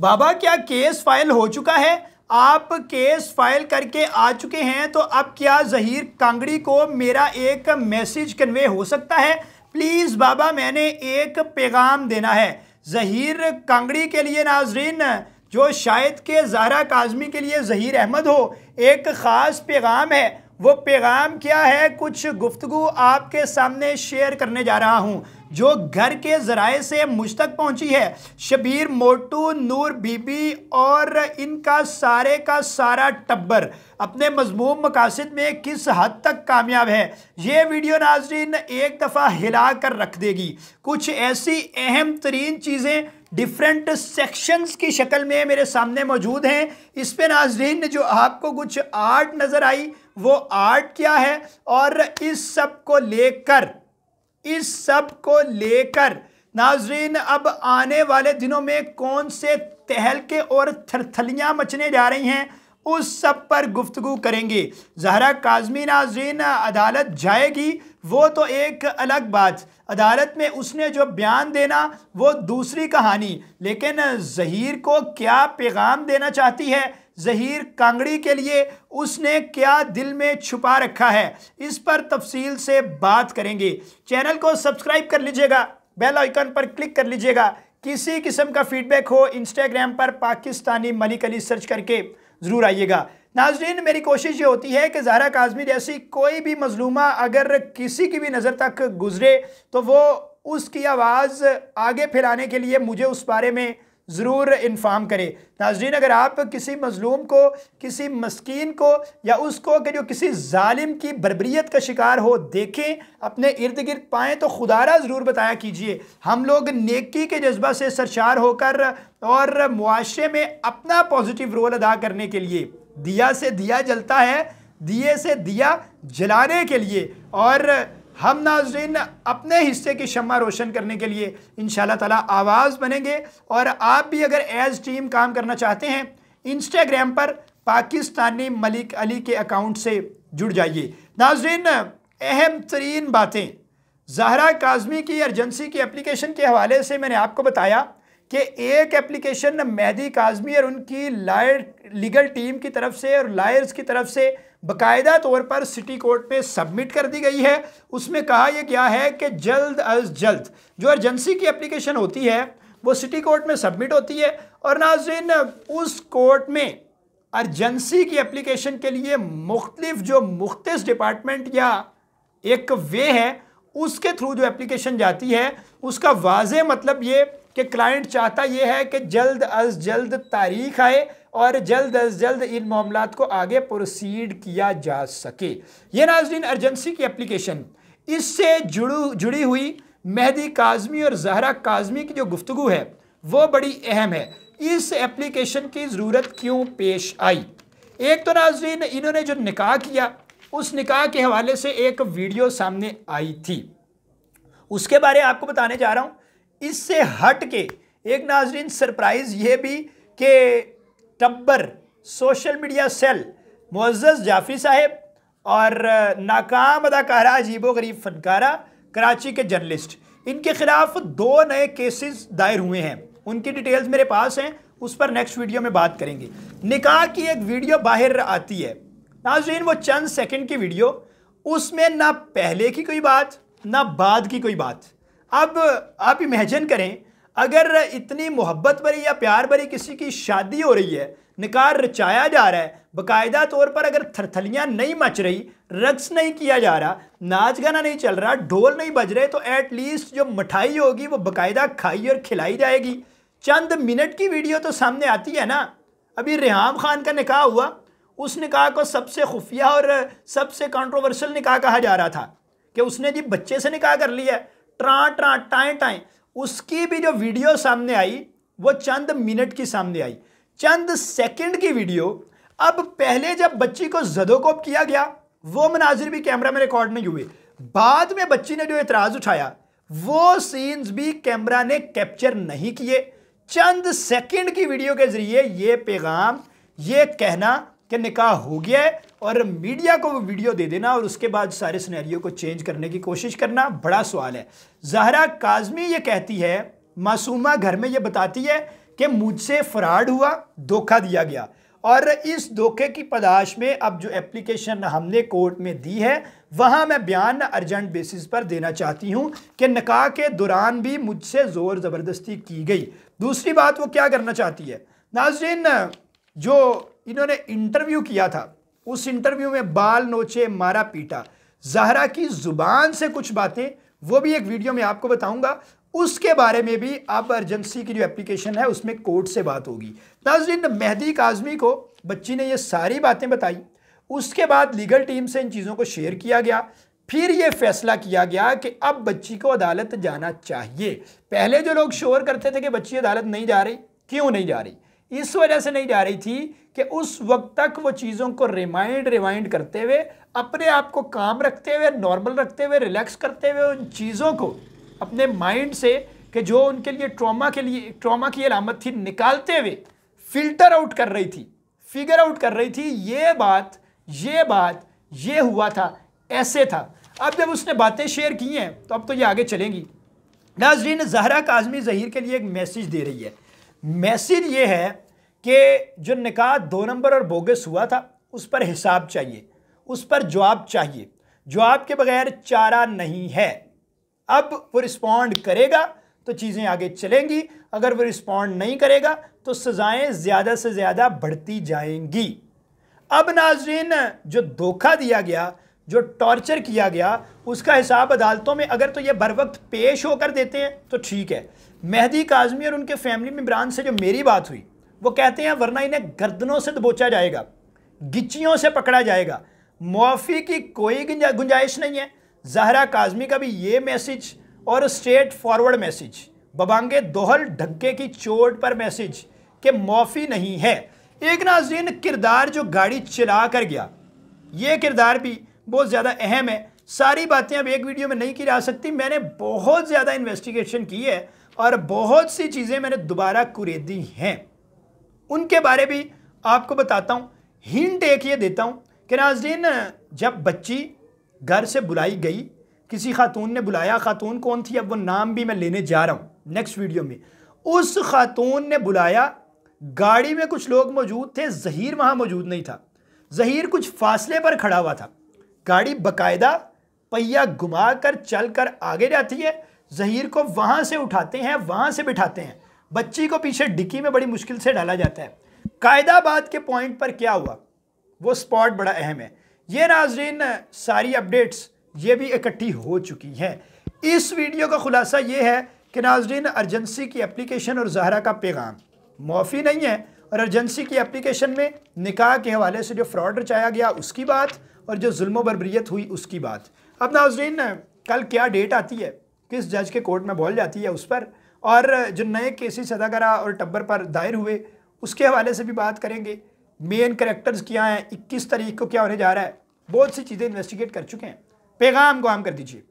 बाबा क्या case file हो चुका है आप केस फाइल करके आ चुके हैं तो अब क्या जहीर कांगड़ी को मेरा एक मैसेज कन्वे हो सकता है प्लीज़ बाबा मैंने एक पैगाम देना है जहीर कांगड़ी के लिए नाजरीन जो शायद के जहरा काजमी के लिए जहीर अहमद हो एक ख़ास पैगाम है वो पैगाम क्या है कुछ गुफ्तु आपके सामने शेयर करने जा रहा हूँ जो घर के ज़राए से मुझ तक पहुंची है शबीर मोटू नूर बीबी और इनका सारे का सारा टब्बर अपने मजमूम मकासद में किस हद तक कामयाब है ये वीडियो नाजरीन एक दफ़ा हिला कर रख देगी कुछ ऐसी अहम तरीन चीज़ें डिफरेंट सेक्शंस की शक्ल में मेरे सामने मौजूद हैं इस पे नाजरीन जो आपको कुछ आर्ट नज़र आई वो आर्ट क्या है और इस सब को लेकर इस सब को लेकर नाजरीन अब आने वाले दिनों में कौन से तहलके और थरथलियाँ मचने जा रही हैं उस सब पर गुफ्तु करेंगे जहरा काजमी नाजरीन अदालत जाएगी वो तो एक अलग बात अदालत में उसने जो बयान देना वो दूसरी कहानी लेकिन जहीर को क्या पैगाम देना चाहती है जहीर कांगड़ी के लिए उसने क्या दिल में छुपा रखा है इस पर तफसील से बात करेंगे चैनल को सब्सक्राइब कर लीजिएगा बेल आइकन पर क्लिक कर लीजिएगा किसी किस्म का फीडबैक हो इंस्टाग्राम पर पाकिस्तानी मलिक अली सर्च करके ज़रूर आइएगा नाजरीन मेरी कोशिश ये होती है कि जहरा काजमी जैसी कोई भी मजलूमा अगर किसी की भी नज़र तक गुजरे तो वो उसकी आवाज़ आगे फैलाने के लिए मुझे उस बारे में ज़रूर इन्फॉर्म करें नाजरीन अगर आप किसी मज़लूम को किसी मस्किन को या उसको कि जो किसी ालिम की बरबरीत का शिकार हो देखें अपने इर्द गिर्द पाएँ तो खुदारा ज़रूर बताया कीजिए हम लोग नेकी के जज्बा से सरशार होकर और मुआरे में अपना पॉजिटिव रोल अदा करने के लिए दिया से दिया जलता है दिए से दिया जलाने के लिए और हम नाजरीन अपने हिस्से की शमा रोशन करने के लिए इन ताला आवाज़ बनेंगे और आप भी अगर एज टीम काम करना चाहते हैं इंस्टाग्राम पर पाकिस्तानी मलिक अली के अकाउंट से जुड़ जाइए नाजरीन अहम तरीन बातें जहरा काजमी की अर्जेंसी की एप्लीकेशन के हवाले से मैंने आपको बताया कि एक एप्लीकेशन मेहदी काजमी और उनकी लायर लीगल टीम की तरफ से और लायर्स की तरफ से बकायदा तौर पर सिटी कोर्ट में सबमिट कर दी गई है उसमें कहा यह क्या है कि जल्द अज जल्द जो अर्जेंसी की एप्लीकेशन होती है वो सिटी कोर्ट में सबमिट होती है और नाजिन उस कोर्ट में अर्जेंसी की एप्लीकेशन के लिए मुख्तलिफ जो मुख्त डिपार्टमेंट या एक वे है उसके थ्रू जो एप्लीकेशन जाती है उसका वाज मतलब ये कि क्लाइंट चाहता ये है कि जल्द अज जल्द तारीख आए और जल्द अज जल्द इन मामला को आगे प्रोसीड किया जा सके ये नाजरीन अर्जेंसी की एप्लीकेशन इससे जुड़ू जुड़ी हुई मेहदी काजमी और जहरा काजमी की जो गुफ्तु है वो बड़ी अहम है इस एप्लीकेशन की ज़रूरत क्यों पेश आई एक तो नाजरीन इन्होंने जो निकाह किया उस निकाह के हवाले से एक वीडियो सामने आई थी उसके बारे आपको बताने जा रहा हूँ इससे हट के एक नाजरीन सरप्राइज़ यह भी कि टब्बर social media cell Muaz Jaffi साहब और नाकाम अदाकारा अजीब गरीब फनकारा कराची के जर्नलिस्ट इनके ख़िलाफ़ दो नए केसेस दायर हुए हैं उनकी डिटेल्स मेरे पास हैं उस पर नेक्स्ट वीडियो में बात करेंगे निकाह की एक वीडियो बाहर आती है नाजरीन वो चंद सेकंड की वीडियो उसमें ना पहले की कोई बात ना बाद की कोई बात अब आप इमेजन करें अगर इतनी मोहब्बत भरी या प्यार भरी किसी की शादी हो रही है निकार रचाया जा रहा है बकायदा तौर पर अगर थरथलियाँ नहीं मच रही रक्स नहीं किया जा रहा नाच गाना नहीं चल रहा ढोल नहीं बज रहे तो एटलीस्ट जो मिठाई होगी वो बकायदा खाई और खिलाई जाएगी चंद मिनट की वीडियो तो सामने आती है ना अभी रेहाम खान का निकाह हुआ उस निकाह को सबसे खुफिया और सबसे कंट्रोवर्शियल निकाह कहा जा रहा था कि उसने जी बच्चे से निकाह कर लिया ट्रा ट्रा टाएँ टाएँ उसकी भी जो वीडियो सामने आई वो चंद मिनट की सामने आई चंद सेकंड की वीडियो अब पहले जब बच्ची को जदोकोप किया गया वो मनाजिर भी कैमरा में रिकॉर्ड नहीं हुए बाद में बच्ची ने जो एतराज़ उठाया वो सीन्स भी कैमरा ने कैप्चर नहीं किए चंद सेकंड की वीडियो के ज़रिए ये पैगाम ये कहना कि निकाह हो गया है और मीडिया को वो वीडियो दे देना और उसके बाद सारे सिनेरियो को चेंज करने की कोशिश करना बड़ा सवाल है जहरा काजमी ये कहती है मासूमा घर में ये बताती है कि मुझसे फ्रॉड हुआ धोखा दिया गया और इस धोखे की पदाश में अब जो एप्लीकेशन हमने कोर्ट में दी है वहाँ मैं बयान अर्जेंट बेसिस पर देना चाहती हूँ कि निकाह के दौरान भी मुझसे ज़ोर ज़बरदस्ती की गई दूसरी बात वो क्या करना चाहती है नाजरीन जो इन्होंने इंटरव्यू किया था उस इंटरव्यू में बाल नोचे मारा पीटा जहरा की ज़ुबान से कुछ बातें वो भी एक वीडियो में आपको बताऊंगा उसके बारे में भी अब अर्जेंसी की जो एप्लीकेशन है उसमें कोर्ट से बात होगी तजन मेहदी काजमी को बच्ची ने ये सारी बातें बताई उसके बाद लीगल टीम से इन चीज़ों को शेयर किया गया फिर ये फैसला किया गया कि अब बच्ची को अदालत जाना चाहिए पहले जो लोग शोर करते थे कि बच्ची अदालत नहीं जा रही क्यों नहीं जा रही इस वजह से नहीं जा रही थी कि उस वक्त तक वो चीज़ों को रिमाइंड रिमाइंड करते हुए अपने आप को काम रखते हुए नॉर्मल रखते हुए रिलैक्स करते हुए उन चीज़ों को अपने माइंड से कि जो उनके लिए ट्रॉमा के लिए ट्रॉमा की अलामत थी निकालते हुए फिल्टर आउट कर रही थी फिगर आउट कर रही थी ये बात ये बात ये हुआ था ऐसे था अब जब उसने बातें शेयर की हैं तो अब तो ये आगे चलेंगी नाजरीन जहरा काजमी जहीर के लिए एक मैसेज दे रही है मैसेज ये है कि जो निकाह दो नंबर और बोगस हुआ था उस पर हिसाब चाहिए उस पर जवाब चाहिए जवाब के बगैर चारा नहीं है अब वो रिस्पॉन्ड करेगा तो चीज़ें आगे चलेंगी अगर वो रिस्पॉन्ड नहीं करेगा तो सज़ाएं ज़्यादा से ज़्यादा बढ़ती जाएंगी अब नाजरीन जो धोखा दिया गया जो टॉर्चर किया गया उसका हिसाब अदालतों में अगर तो ये बर वक्त पेश होकर देते हैं तो ठीक है मेहदी काजमी और उनके फैमिली मेम्बरान से जो मेरी बात हुई वो कहते हैं वरना इन्हें गर्दनों से दबोचा तो जाएगा गिच्चियों से पकड़ा जाएगा मुआफ़ी की कोई गुंजाइश नहीं है जहरा काजमी का भी ये मैसेज और स्ट्रेट फॉरवर्ड मैसेज बबांगे दोहल ढक्के की चोट पर मैसेज कि मुआफ़ी नहीं है एक नाजीन किरदार जो गाड़ी चला कर गया ये किरदार भी बहुत ज़्यादा अहम है सारी बातें अब एक वीडियो में नहीं की जा सकती मैंने बहुत ज़्यादा इन्वेस्टिगेशन की है और बहुत सी चीज़ें मैंने दोबारा कुरेदी हैं उनके बारे भी आपको बताता हूँ हिंट एक ये देता हूँ कि नाजरीन जब बच्ची घर से बुलाई गई किसी खातून ने बुलाया खातून कौन थी अब वो नाम भी मैं लेने जा रहा हूँ नेक्स्ट वीडियो में उस खातून ने बुलाया गाड़ी में कुछ लोग मौजूद थे जहीर वहाँ मौजूद नहीं था जहीर कुछ फासले पर खड़ा हुआ था गाड़ी बाकायदा पहिया घुमा कर चल कर आगे जाती है जहीर को वहाँ से उठाते हैं वहाँ से बिठाते हैं बच्ची को पीछे डिक्की में बड़ी मुश्किल से डाला जाता है कायदाबाद के पॉइंट पर क्या हुआ वो स्पॉट बड़ा अहम है ये नाजरीन सारी अपडेट्स ये भी इकट्ठी हो चुकी हैं इस वीडियो का खुलासा ये है कि नाजरीन अर्जेंसी की एप्लीकेशन और जहरा का पैगाम मुआफ़ी नहीं है और अर्जेंसी की एप्लीकेशन में निकाह के हवाले से जो फ्रॉड रचाया गया उसकी बात और जो जुल्म बरबरीत हुई उसकी बात अब नाजरीन कल क्या डेट आती है किस जज के कोर्ट में बोल जाती है उस पर और जो नए केसेस अदाकारा और टब्बर पर दायर हुए उसके हवाले से भी बात करेंगे मेन करेक्टर्स क्या हैं इक्कीस तारीख को क्या होने जा रहा है बहुत सी चीज़ें इन्वेस्टिगेट कर चुके हैं पैगाम को आम कर दीजिए